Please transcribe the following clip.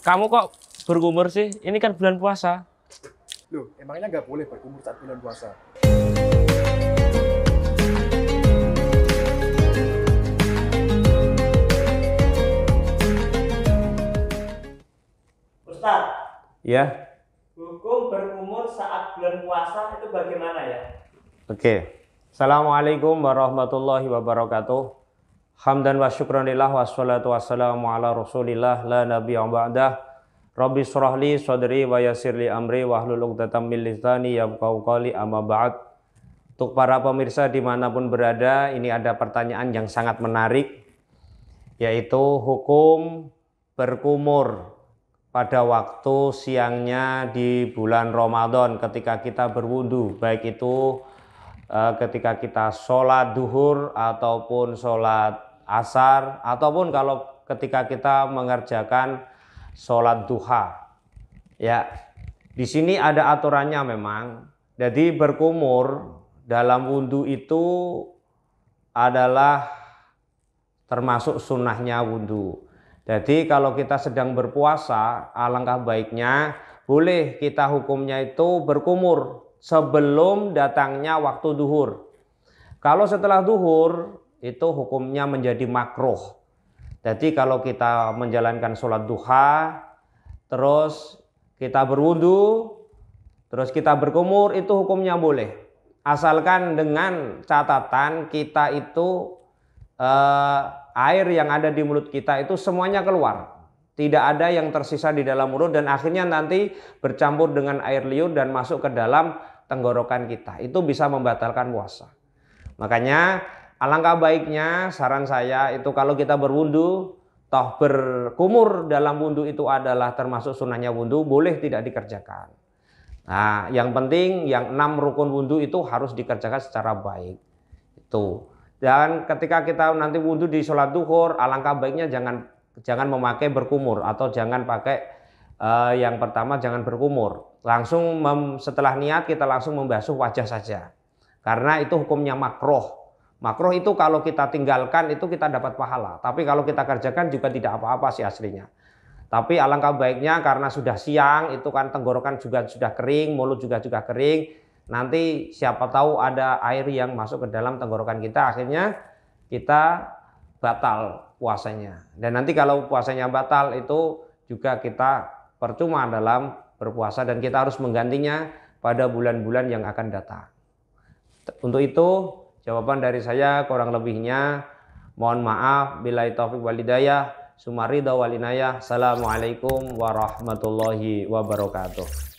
kamu kok berkumur sih? Ini kan bulan puasa. Loh, emangnya nggak boleh berkumur saat bulan puasa? Ustaz. Ya. Hukum berkumur saat bulan puasa itu bagaimana ya? Oke. Assalamualaikum warahmatullahi wabarakatuh. Hamdan wa lillah wa salatu wassalamu ala rasulillah la nabiya ba'dah Rabbi surahli sadri wa li amri wa ahlul uqtatam min lisani yabqau qali amma ba'd Untuk para pemirsa dimanapun berada ini ada pertanyaan yang sangat menarik Yaitu hukum berkumur pada waktu siangnya di bulan Ramadan ketika kita berwudu baik itu eh, ketika kita sholat duhur ataupun sholat asar ataupun kalau ketika kita mengerjakan sholat duha ya di sini ada aturannya memang jadi berkumur dalam wudhu itu adalah termasuk sunnahnya wudhu jadi kalau kita sedang berpuasa alangkah baiknya boleh kita hukumnya itu berkumur sebelum datangnya waktu duhur kalau setelah duhur itu hukumnya menjadi makruh. Jadi kalau kita menjalankan sholat duha, terus kita berwudu, terus kita berkumur, itu hukumnya boleh. Asalkan dengan catatan kita itu eh, air yang ada di mulut kita itu semuanya keluar. Tidak ada yang tersisa di dalam mulut dan akhirnya nanti bercampur dengan air liur dan masuk ke dalam tenggorokan kita. Itu bisa membatalkan puasa. Makanya Alangkah baiknya saran saya itu kalau kita berwudu, toh berkumur dalam wundu itu adalah termasuk sunnahnya wundu boleh tidak dikerjakan. Nah, yang penting yang enam rukun wundu itu harus dikerjakan secara baik. Itu. Dan ketika kita nanti wundu di sholat duhur, alangkah baiknya jangan jangan memakai berkumur atau jangan pakai eh, yang pertama jangan berkumur. Langsung mem, setelah niat kita langsung membasuh wajah saja. Karena itu hukumnya makroh. Makruh itu kalau kita tinggalkan itu kita dapat pahala, tapi kalau kita kerjakan juga tidak apa-apa sih aslinya. Tapi alangkah baiknya karena sudah siang itu kan tenggorokan juga sudah kering, mulut juga juga kering. Nanti siapa tahu ada air yang masuk ke dalam tenggorokan kita akhirnya kita batal puasanya. Dan nanti kalau puasanya batal itu juga kita percuma dalam berpuasa dan kita harus menggantinya pada bulan-bulan yang akan datang. Untuk itu Jawaban dari saya kurang lebihnya mohon maaf bila taufik walidayah Sumarida walinayah. Assalamualaikum warahmatullahi wabarakatuh.